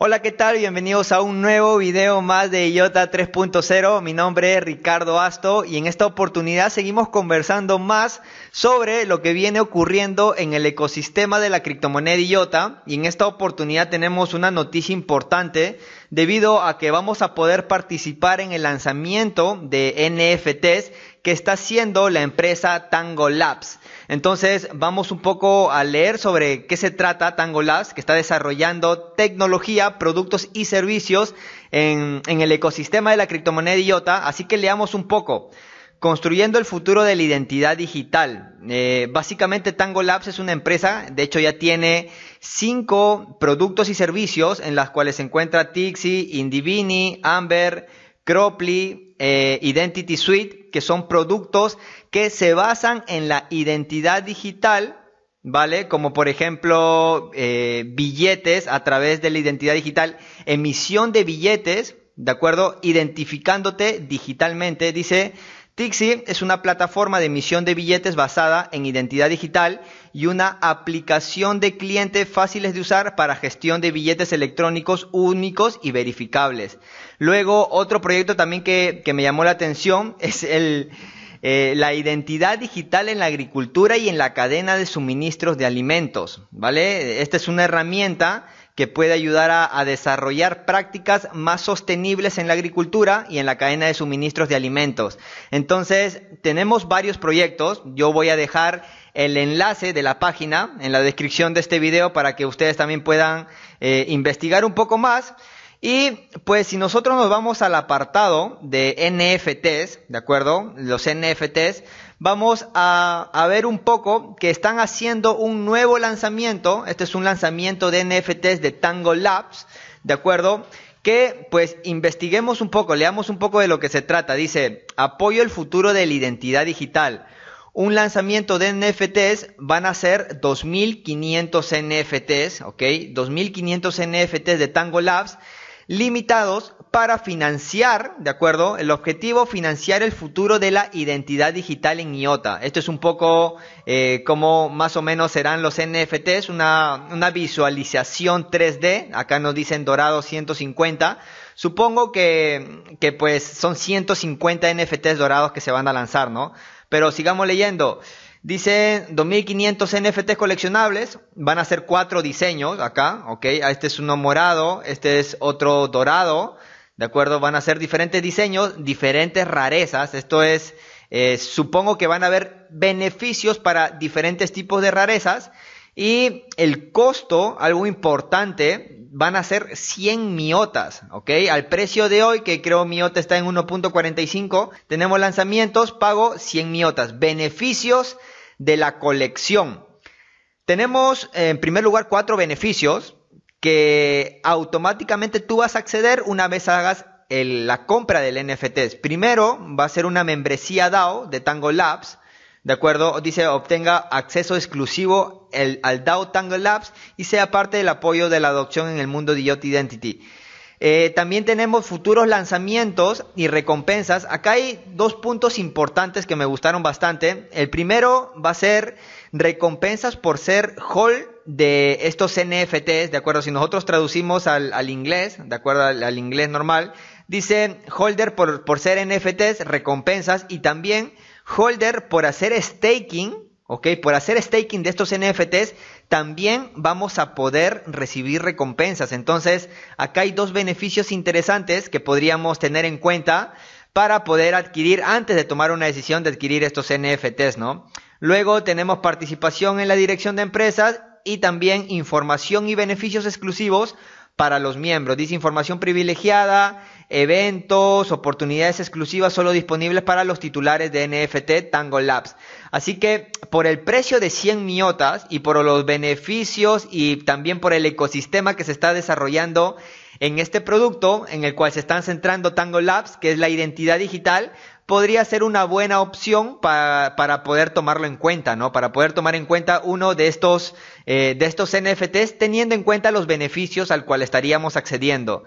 Hola, ¿qué tal? Bienvenidos a un nuevo video más de IOTA 3.0. Mi nombre es Ricardo Asto y en esta oportunidad seguimos conversando más sobre lo que viene ocurriendo en el ecosistema de la criptomoneda IOTA. Y en esta oportunidad tenemos una noticia importante debido a que vamos a poder participar en el lanzamiento de NFTs que está haciendo la empresa Tango Labs. Entonces vamos un poco a leer sobre qué se trata Tango Labs, que está desarrollando tecnología, productos y servicios en, el ecosistema de la criptomoneda IOTA. Así que leamos un poco. Construyendo el futuro de la identidad digital. Eh, básicamente Tango Labs es una empresa, de hecho ya tiene cinco productos y servicios en las cuales se encuentra Tixi, Indivini, Amber, Croply, eh, Identity Suite, que son productos que se basan en la identidad digital, ¿vale? Como por ejemplo eh, billetes a través de la identidad digital, emisión de billetes, ¿de acuerdo? Identificándote digitalmente, dice Tixi es una plataforma de emisión de billetes basada en identidad digital y una aplicación de clientes fáciles de usar para gestión de billetes electrónicos únicos y verificables. Luego, otro proyecto también que, me llamó la atención es el, eh, la identidad digital en la agricultura y en la cadena de suministros de alimentos, ¿vale? Esta es una herramienta que puede ayudar a, desarrollar prácticas más sostenibles en la agricultura y en la cadena de suministros de alimentos. Entonces, tenemos varios proyectos. Yo voy a dejar el enlace de la página en la descripción de este video para que ustedes también puedan eh, investigar un poco más. Y pues si nosotros nos vamos al apartado de NFTs, ¿de acuerdo? Los NFTs, vamos a, ver un poco que están haciendo un nuevo lanzamiento. Este es un lanzamiento de NFTs de Tango Labs, ¿de acuerdo? Que pues investiguemos un poco, leamos un poco de lo que se trata. Dice, apoyo el futuro de la identidad digital. Un lanzamiento de NFTs van a ser 2.500 NFTs, ¿ok? 2.500 NFTs de Tango Labs limitados para financiar, ¿de acuerdo? El objetivo, financiar el futuro de la identidad digital en IOTA. Esto es un poco eh, como más o menos serán los NFTs, una, visualización 3D, acá nos dicen dorado 150. Supongo que, que pues son 150 NFTs dorados que se van a lanzar, ¿no? Pero sigamos leyendo. Dice 2500 NFTs coleccionables, van a ser cuatro diseños acá, ok, este es uno morado, este es otro dorado, de acuerdo, van a ser diferentes diseños, diferentes rarezas, esto es, eh, supongo que van a haber beneficios para diferentes tipos de rarezas y el costo, algo importante, van a ser 100 miotas, ¿ok? Al precio de hoy, que creo miota está en 1.45, tenemos lanzamientos, pago 100 miotas. Beneficios de la colección. Tenemos en primer lugar cuatro beneficios que automáticamente tú vas a acceder una vez hagas la compra del NFT. Primero va a ser una membresía DAO de Tango Labs ¿De acuerdo? Dice, obtenga acceso exclusivo al DAO Tangle Labs y sea parte del apoyo de la adopción en el mundo de IoT Identity. Eh, también tenemos futuros lanzamientos y recompensas. Acá hay dos puntos importantes que me gustaron bastante. El primero va a ser recompensas por ser hall de estos NFTs, ¿de acuerdo? Si nosotros traducimos al, inglés, ¿de acuerdo? Al, inglés normal, dice holder por, por ser NFTs, recompensas y también holder por hacer staking, ¿ok? Por hacer staking de estos NFTs, también vamos a poder recibir recompensas. Entonces, acá hay dos beneficios interesantes que podríamos tener en cuenta para poder adquirir antes de tomar una decisión de adquirir estos NFTs, ¿no? Luego tenemos participación en la dirección de empresas y también información y beneficios exclusivos para los miembros. Dice información privilegiada, eventos, oportunidades exclusivas solo disponibles para los titulares de NFT Tango Labs. Así que por el precio de 100 miotas y por los beneficios y también por el ecosistema que se está desarrollando en este producto en el cual se están centrando Tango Labs, que es la identidad digital, podría ser una buena opción para poder tomarlo en cuenta, ¿no? Para poder tomar en cuenta uno de estos, eh, de estos NFTs teniendo en cuenta los beneficios al cual estaríamos accediendo.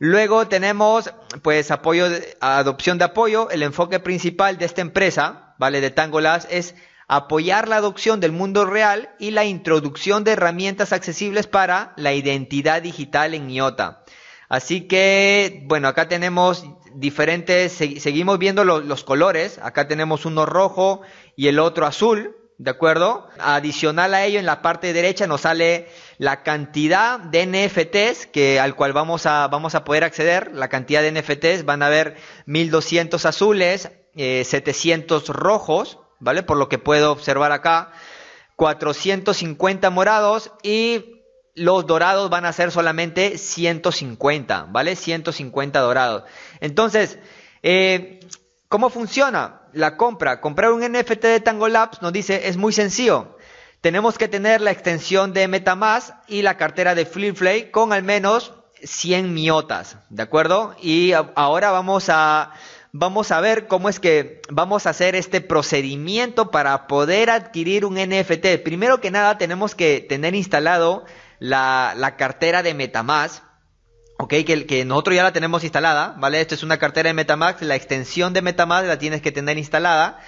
Luego tenemos, pues, apoyo, adopción de apoyo. El enfoque principal de esta empresa, ¿vale? De Tangolas es apoyar la adopción del mundo real y la introducción de herramientas accesibles para la identidad digital en IOTA. Así que, bueno, acá tenemos diferentes, seguimos viendo los colores. Acá tenemos uno rojo y el otro azul, ¿de acuerdo? Adicional a ello, en la parte derecha nos sale la cantidad de NFTs que, al cual vamos a, vamos a poder acceder, la cantidad de NFTs, van a haber 1200 azules, 700 eh, rojos, ¿vale? Por lo que puedo observar acá, 450 morados y los dorados van a ser solamente 150, ¿vale? 150 dorados. Entonces, eh, ¿cómo funciona la compra? Comprar un NFT de Tango Labs nos dice, es muy sencillo. Tenemos que tener la extensión de MetaMask y la cartera de FlipFlay con al menos 100 miotas, ¿de acuerdo? Y ahora vamos a, vamos a ver cómo es que vamos a hacer este procedimiento para poder adquirir un NFT. Primero que nada tenemos que tener instalado la, la cartera de Metamask. Ok, que, que, nosotros ya la tenemos instalada, ¿vale? Esto es una cartera de Metamask, la extensión de Metamask la tienes que tener instalada.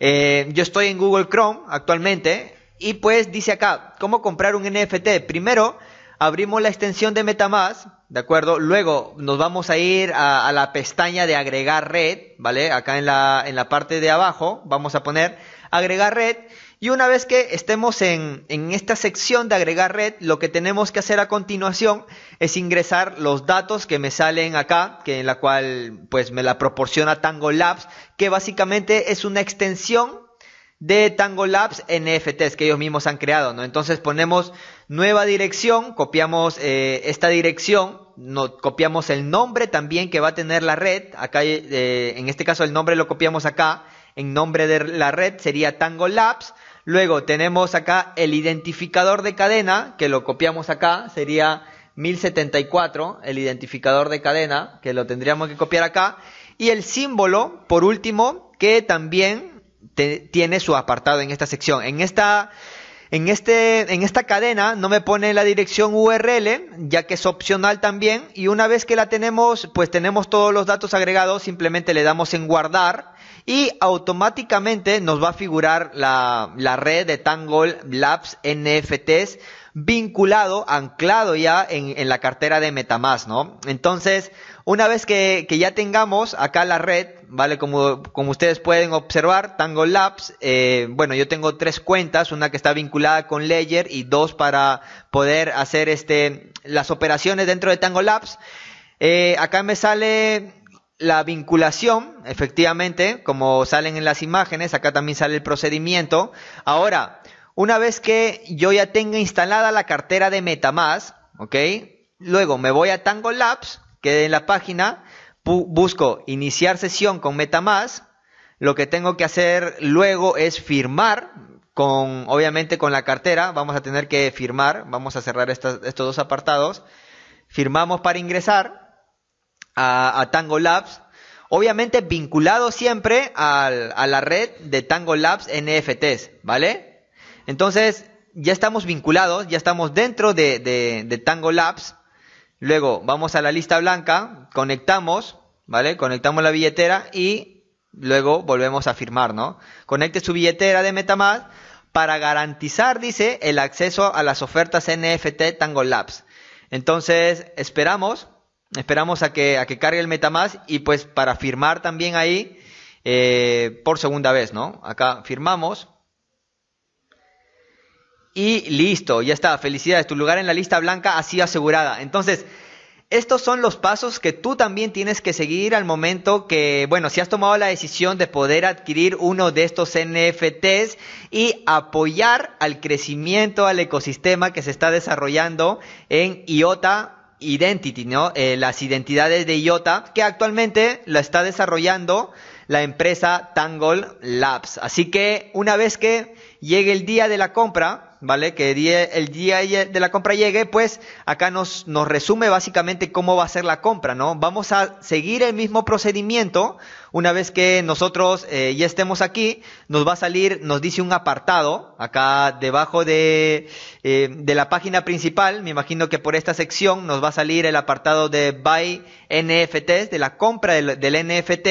Eh, yo estoy en Google Chrome actualmente, y pues dice acá, ¿cómo comprar un NFT? Primero, abrimos la extensión de Metamask, ¿de acuerdo? Luego nos vamos a ir a, la pestaña de agregar red, ¿vale? Acá en la, en la parte de abajo vamos a poner agregar red. Y una vez que estemos en, en, esta sección de agregar red, lo que tenemos que hacer a continuación es ingresar los datos que me salen acá, que en la cual pues me la proporciona Tango Labs, que básicamente es una extensión de Tango Labs NFTs que ellos mismos han creado, ¿no? Entonces ponemos nueva dirección, copiamos eh, esta dirección, copiamos el nombre también que va a tener la red, acá eh, en este caso el nombre lo copiamos acá, en nombre de la red sería Tango Labs, luego tenemos acá el identificador de cadena que lo copiamos acá, sería 1074, el identificador de cadena que lo tendríamos que copiar acá, y el símbolo, por último, que también tiene su apartado en esta sección. En esta, en, este, en esta cadena no me pone la dirección URL, ya que es opcional también. Y una vez que la tenemos, pues tenemos todos los datos agregados, simplemente le damos en guardar y automáticamente nos va a figurar la, la red de Tangle Labs NFTs vinculado, anclado ya en, la cartera de Metamask, ¿no? Entonces, una vez que, ya tengamos acá la red, ¿vale? Como, como ustedes pueden observar, Tango Labs, eh, bueno, yo tengo tres cuentas, una que está vinculada con Ledger y dos para poder hacer este, las operaciones dentro de Tango Labs. Eh, acá me sale la vinculación, efectivamente, como salen en las imágenes, acá también sale el procedimiento. Ahora, una vez que yo ya tenga instalada la cartera de Metamask, ¿ok? Luego me voy a Tango Labs, que en la página busco iniciar sesión con Metamask. Lo que tengo que hacer luego es firmar con, obviamente con la cartera. Vamos a tener que firmar. Vamos a cerrar estos dos apartados. Firmamos para ingresar a, Tango Labs. Obviamente vinculado siempre a la red de Tango Labs NFTs, ¿vale? Entonces, ya estamos vinculados, ya estamos dentro de, Tango Labs. Luego vamos a la lista blanca, conectamos, ¿vale? Conectamos la billetera y luego volvemos a firmar, ¿no? Conecte su billetera de MetaMask para garantizar, dice, el acceso a las ofertas NFT Tango Labs. Entonces, esperamos, esperamos a que, cargue el MetaMask y pues para firmar también ahí eh, por segunda vez, ¿no? Acá firmamos y listo, ya está, felicidades, tu lugar en la lista blanca ha sido asegurada. Entonces, estos son los pasos que tú también tienes que seguir al momento que, bueno, si has tomado la decisión de poder adquirir uno de estos NFTs y apoyar al crecimiento, al ecosistema que se está desarrollando en IOTA Identity, ¿no? Eh, las identidades de IOTA, que actualmente la está desarrollando la empresa Tangle Labs. Así que una vez que llegue el día de la compra, ¿vale? Que el día de la compra llegue, pues acá nos, nos resume básicamente cómo va a ser la compra, ¿no? Vamos a seguir el mismo procedimiento. Una vez que nosotros eh, ya estemos aquí, nos va a salir, nos dice un apartado, acá debajo de, eh, de la página principal, me imagino que por esta sección nos va a salir el apartado de Buy NFTs, de la compra del, del NFT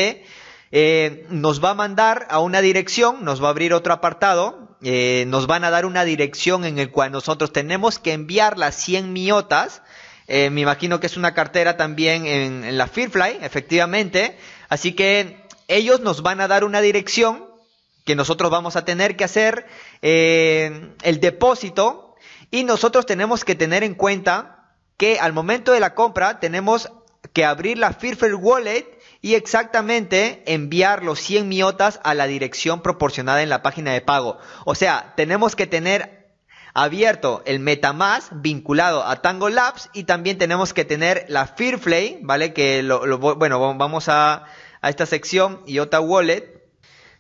eh, nos va a mandar a una dirección, nos va a abrir otro apartado, eh, nos van a dar una dirección en la cual nosotros tenemos que enviar las 100 miotas. Eh, me imagino que es una cartera también en, la Firfly, efectivamente. Así que ellos nos van a dar una dirección que nosotros vamos a tener que hacer el depósito y nosotros tenemos que tener en cuenta que al momento de la compra tenemos que abrir la Firfly Wallet y exactamente enviar los 100 miotas a la dirección proporcionada en la página de pago. O sea, tenemos que tener abierto el MetaMask vinculado a Tango Labs y también tenemos que tener la Firefly, ¿vale? Que lo, bueno, vamos a, esta sección IOTA Wallet.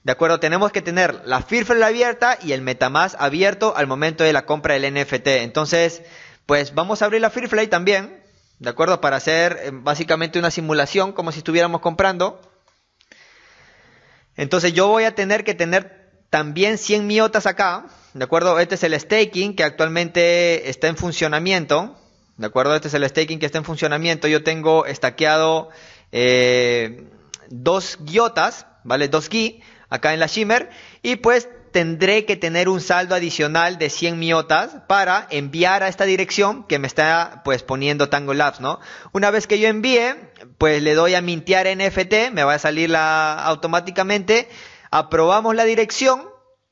¿De acuerdo? Tenemos que tener la Firefly abierta y el Metamask abierto al momento de la compra del NFT. Entonces, pues vamos a abrir la Firefly también. ¿De acuerdo? Para hacer eh, básicamente una simulación como si estuviéramos comprando. Entonces yo voy a tener que tener también 100 miotas acá. ¿De acuerdo? Este es el staking que actualmente está en funcionamiento. ¿De acuerdo? Este es el staking que está en funcionamiento. Yo tengo estaqueado eh, dos guiotas, ¿vale? Dos gui acá en la Shimmer. Y pues tendré que tener un saldo adicional de 100 miotas para enviar a esta dirección que me está pues poniendo Tango Labs, ¿no? Una vez que yo envíe, pues le doy a mintear NFT, me va a salir la, automáticamente, aprobamos la dirección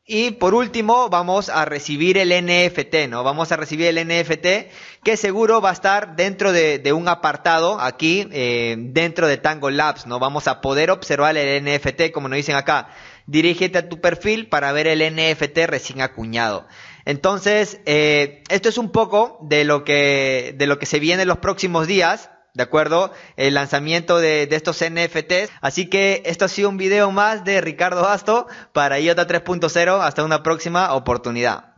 y por último vamos a recibir el NFT, ¿no? Vamos a recibir el NFT que seguro va a estar dentro de, un apartado aquí, eh, dentro de Tango Labs, ¿no? Vamos a poder observar el NFT como nos dicen acá dirígete a tu perfil para ver el NFT recién acuñado. Entonces, eh, esto es un poco de lo, que, de lo que se viene en los próximos días. ¿De acuerdo? El lanzamiento de, de, estos NFTs. Así que esto ha sido un video más de Ricardo Asto para IOTA 3.0. Hasta una próxima oportunidad.